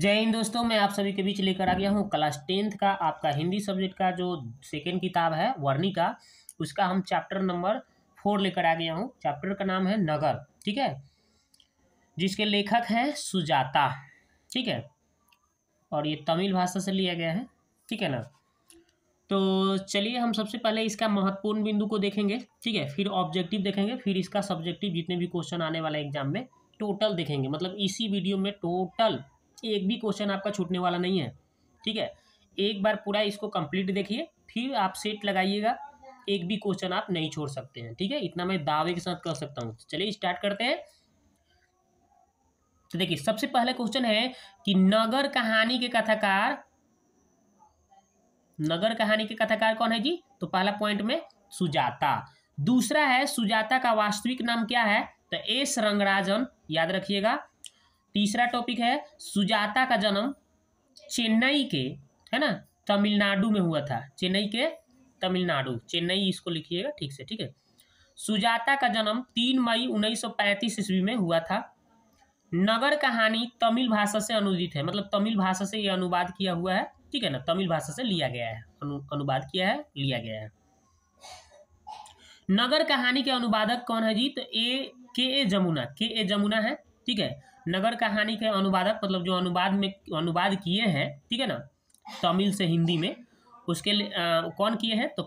जय हिंद दोस्तों मैं आप सभी के बीच लेकर आ गया हूँ क्लास टेंथ का आपका हिंदी सब्जेक्ट का जो सेकेंड किताब है वर्णी का उसका हम चैप्टर नंबर फोर लेकर आ गया हूँ चैप्टर का नाम है नगर ठीक है जिसके लेखक हैं सुजाता ठीक है और ये तमिल भाषा से लिया गया है ठीक है ना तो चलिए हम सबसे पहले इसका महत्वपूर्ण बिंदु को देखेंगे ठीक है फिर ऑब्जेक्टिव देखेंगे फिर इसका सब्जेक्टिव जितने भी क्वेश्चन आने वाला एग्जाम में टोटल देखेंगे मतलब इसी वीडियो में टोटल एक भी क्वेश्चन आपका छूटने वाला नहीं है ठीक है एक बार पूरा इसको कंप्लीट देखिए फिर आप सेट लगाइएगा एक भी क्वेश्चन आप नहीं छोड़ सकते हैं ठीक है इतना मैं दावे के साथ कर सकता हूँ चलिए स्टार्ट करते हैं तो देखिए सबसे पहला क्वेश्चन है कि नगर कहानी के कथाकार नगर कहानी के कथाकार कौन है जी तो पहला पॉइंट में सुजाता दूसरा है सुजाता का वास्तविक नाम क्या है तो एस रंगराजन याद रखिएगा तीसरा टॉपिक है सुजाता का जन्म चेन्नई के है ना तमिलनाडु में हुआ था चेन्नई के तमिलनाडु चेन्नई इसको लिखिएगा ठीक से ठीक है सुजाता का जन्म तीन मई उन्नीस ईस्वी में हुआ था नगर कहानी तमिल भाषा से अनुदित है मतलब तमिल भाषा से ये अनुवाद किया हुआ है ठीक है ना तमिल भाषा से लिया गया है अनु, अनुवाद किया है लिया गया है नगर कहानी के अनुवादक कौन है जी तो ए के ए जमुना के ए जमुना है ठीक है नगर कहानी के अनुवादक मतलब जो अनुवाद में अनुवाद किए हैं ठीक है ना तमिल से हिंदी में उसके लिए कौन किए हैं तो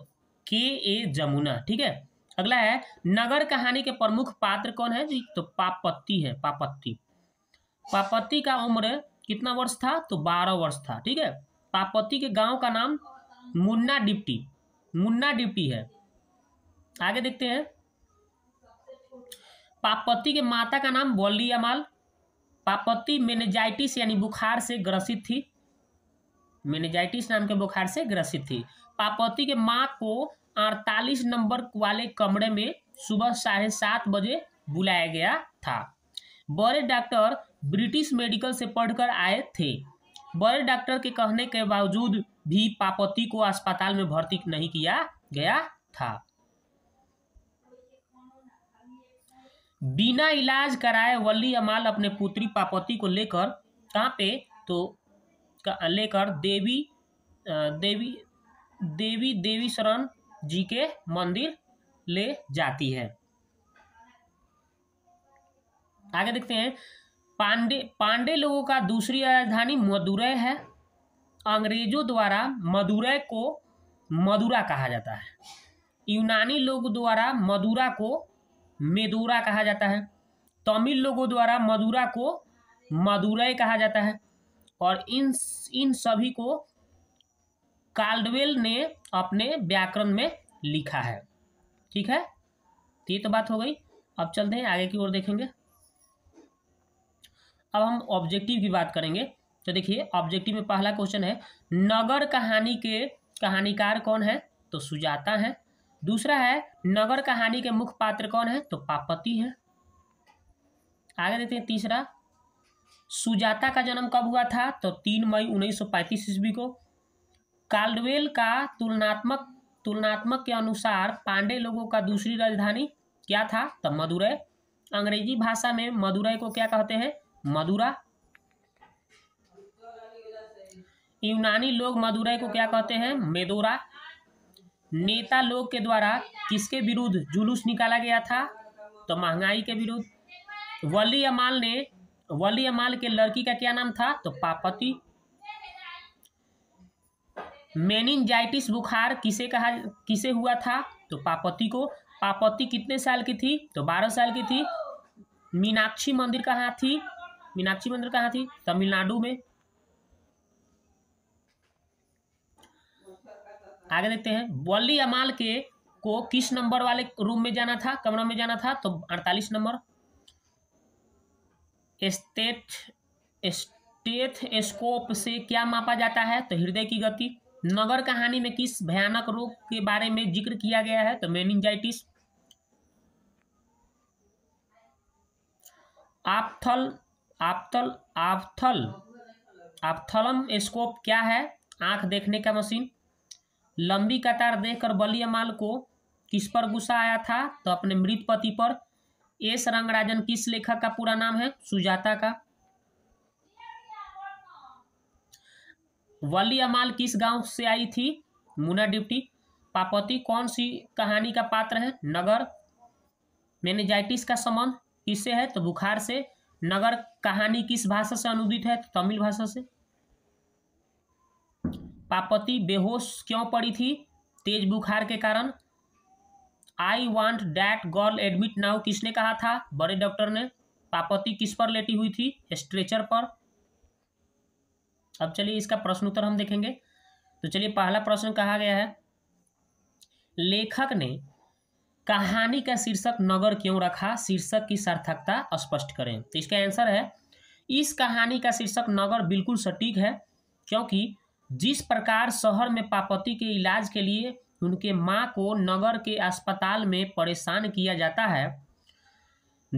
के ए जमुना ठीक है अगला है नगर कहानी के प्रमुख पात्र कौन है जी तो पापत्ती है पापत्ती पापत्ती का उम्र कितना वर्ष था तो बारह वर्ष था ठीक है पापत्ती के गांव का नाम मुन्ना डिप्टी मुन्ना डिप्टी है आगे देखते हैं पापत्ती के माता का नाम बल्ली अमाल पापति मेनेजाइटिस यानी बुखार से ग्रसित थी मेनेजाइटिस नाम के बुखार से ग्रसित थी पापति के माँ को अड़तालीस नंबर वाले कमरे में सुबह साढ़े सात बजे बुलाया गया था बड़े डॉक्टर ब्रिटिश मेडिकल से पढ़कर आए थे बड़े डॉक्टर के कहने के बावजूद भी पापति को अस्पताल में भर्ती नहीं किया गया था बिना इलाज कराए वली अमाल अपने पुत्री पापोती को लेकर कहाँ पे तो लेकर देवी देवी देवी देवी शरण जी के मंदिर ले जाती है आगे देखते हैं पांडे पांडे लोगों का दूसरी राजधानी मदुरै है अंग्रेजों द्वारा मदुरै को मदुरा कहा जाता है यूनानी लोग द्वारा मदुरा को मेदूरा कहा जाता है तमिल लोगों द्वारा मदुरा को मदुरई कहा जाता है और इन इन सभी को काल्डवेल ने अपने व्याकरण में लिखा है ठीक है तो ये तो बात हो गई अब चलते हैं आगे की ओर देखेंगे अब हम ऑब्जेक्टिव की बात करेंगे तो देखिए ऑब्जेक्टिव में पहला क्वेश्चन है नगर कहानी के कहानीकार कौन है तो सुजाता है दूसरा है नगर कहानी के मुख्य पात्र कौन है तो पापति है आगे देखते हैं तीसरा सुजाता का जन्म कब हुआ था तो तीन मई उन्नीस सौ पैंतीस ईस्वी को काल्डवेल का तुलनात्मक तुलनात्मक के अनुसार पांडे लोगों का दूसरी राजधानी क्या था तो मदुरै अंग्रेजी भाषा में मदुरै को क्या कहते हैं मदुरा यूनानी लोग मदुरै को क्या कहते हैं मेदोरा नेता लोग के द्वारा किसके विरुद्ध जुलूस निकाला गया था तो महंगाई के विरुद्ध वली अमाल ने वली अमाल के लड़की का क्या नाम था तो पापति मेनिनजाइटिस बुखार किसे कहा किसे हुआ था तो पापति को पापति कितने साल की थी तो बारह साल की थी मीनाक्षी मंदिर कहाँ थी मीनाक्षी मंदिर कहाँ थी तमिलनाडु में आगे देखते हैं वल्ली अमाल के को किस नंबर वाले रूम में जाना था कमरा में जाना था तो अड़तालीस नंबर स्टेट स्कोप से क्या मापा जाता है तो हृदय की गति नगर कहानी में किस भयानक रोग के बारे में जिक्र किया गया है तो मेनिंजाइटिस आपथल आपथल आपथल आपथलम स्कोप क्या है आंख देखने का मशीन लंबी कतार देखकर बलियमाल को किस पर गुस्सा आया था तो अपने मृत पति पर एस रंगराजन किस लेखक का पूरा नाम है सुजाता का वली अमाल किस गांव से आई थी मुना डिप्टी पापती कौन सी कहानी का पात्र है नगर मैनेजाइटिस का संबंध किससे है तो बुखार से नगर कहानी किस भाषा से अनुदित है तो तमिल भाषा से पापति बेहोश क्यों पड़ी थी तेज बुखार के कारण I want that girl admit now किसने कहा था बड़े डॉक्टर ने पापति किस पर लेटी हुई थी स्ट्रेचर पर अब चलिए इसका प्रश्न उत्तर हम देखेंगे तो चलिए पहला प्रश्न कहा गया है लेखक ने कहानी का शीर्षक नगर क्यों रखा शीर्षक की सार्थकता स्पष्ट करें तो इसका आंसर है इस कहानी का शीर्षक नगर बिल्कुल सटीक है क्योंकि जिस प्रकार शहर में पापती के इलाज के लिए उनके माँ को नगर के अस्पताल में परेशान किया जाता है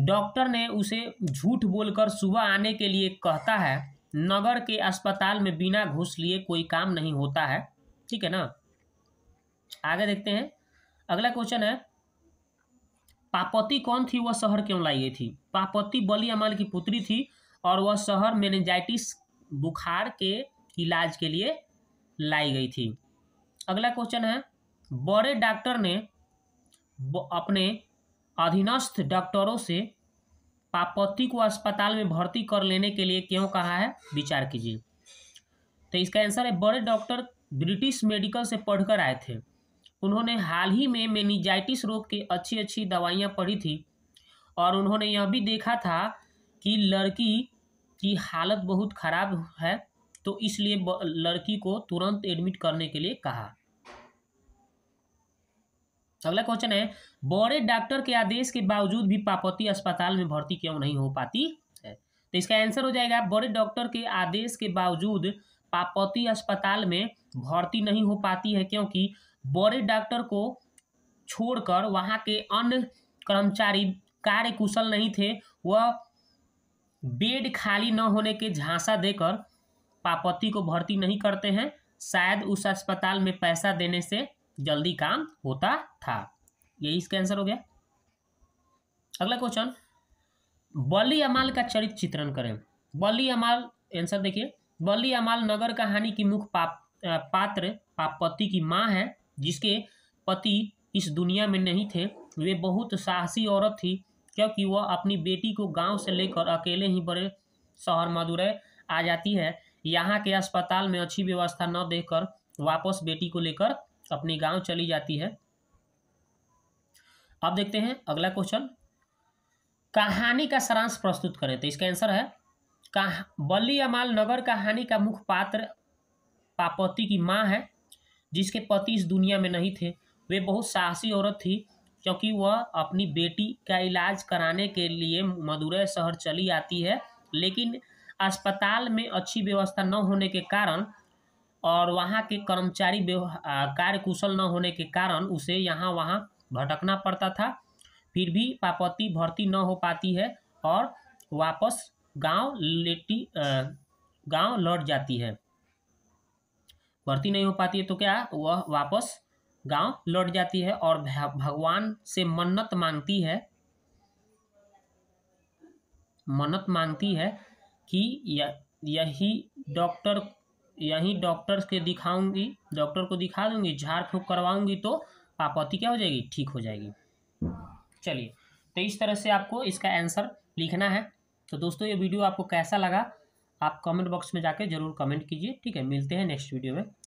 डॉक्टर ने उसे झूठ बोलकर सुबह आने के लिए कहता है नगर के अस्पताल में बिना घुस लिए कोई काम नहीं होता है ठीक है ना आगे देखते हैं अगला क्वेश्चन है पापती कौन थी वह शहर क्यों लाई गई थी पापति बली अमल की पुत्री थी और वह शहर मेनेजाइटिस बुखार के इलाज के लिए लाई गई थी अगला क्वेश्चन है बड़े डॉक्टर ने अपने अधीनस्थ डॉक्टरों से पापत्ति को अस्पताल में भर्ती कर लेने के लिए क्यों कहा है विचार कीजिए तो इसका आंसर है बड़े डॉक्टर ब्रिटिश मेडिकल से पढ़कर आए थे उन्होंने हाल ही में मेनिजाइटिस रोग की अच्छी अच्छी दवाइयाँ पढ़ी थी और उन्होंने यह भी देखा था कि लड़की की हालत बहुत ख़राब है तो इसलिए लड़की को तुरंत एडमिट करने के लिए कहा अगला क्वेश्चन है बड़े डॉक्टर के आदेश के बावजूद भी पापोती अस्पताल में भर्ती क्यों नहीं हो पाती है तो इसका आंसर हो जाएगा बड़े डॉक्टर के आदेश के बावजूद पापोती अस्पताल में भर्ती नहीं हो पाती है क्योंकि बड़े डॉक्टर को छोड़कर वहां के अन्य कर्मचारी कार्य कुशल नहीं थे वह बेड खाली न होने के झांसा देकर पापती को भर्ती नहीं करते हैं शायद उस अस्पताल में पैसा देने से जल्दी काम होता था यही इसका आंसर हो गया अगला क्वेश्चन बली अमाल का चरित्र चित्रण करें बली अमाल आंसर देखिए बली अमाल नगर कहानी की मुख्य पाप पात्र पापति की माँ है जिसके पति इस दुनिया में नहीं थे वे बहुत साहसी औरत थी क्योंकि वह अपनी बेटी को गांव से लेकर अकेले ही बड़े शहर मदुरै आ जाती है यहाँ के अस्पताल में अच्छी व्यवस्था न देकर वापस बेटी को लेकर अपने गांव चली जाती है अब देखते हैं अगला क्वेश्चन कहानी का सारांश प्रस्तुत करें तो इसका आंसर है कहा बल्ली अमाल नगर कहानी का मुख्य पात्र पापति की माँ है जिसके पति इस दुनिया में नहीं थे वे बहुत साहसी औरत थी क्योंकि वह अपनी बेटी का इलाज कराने के लिए मदुरै शहर चली आती है लेकिन अस्पताल में अच्छी व्यवस्था न होने के कारण और वहाँ के कर्मचारी कार्य कुशल न होने के कारण उसे यहाँ वहाँ भटकना पड़ता था फिर भी पापती भर्ती न हो पाती है और वापस गांव लेटी गांव लौट जाती है भर्ती नहीं हो पाती है तो क्या वह वापस गांव लौट जाती है और भगवान से मन्नत मांगती है मन्नत मांगती है कि यही डॉक्टर यही डॉक्टर्स के दिखाऊंगी डॉक्टर को दिखा दूंगी झाड़ फूँक करवाऊंगी तो आपत्ति क्या हो जाएगी ठीक हो जाएगी चलिए तो इस तरह से आपको इसका आंसर लिखना है तो दोस्तों ये वीडियो आपको कैसा लगा आप कमेंट बॉक्स में जाके ज़रूर कमेंट कीजिए ठीक है मिलते हैं नेक्स्ट वीडियो में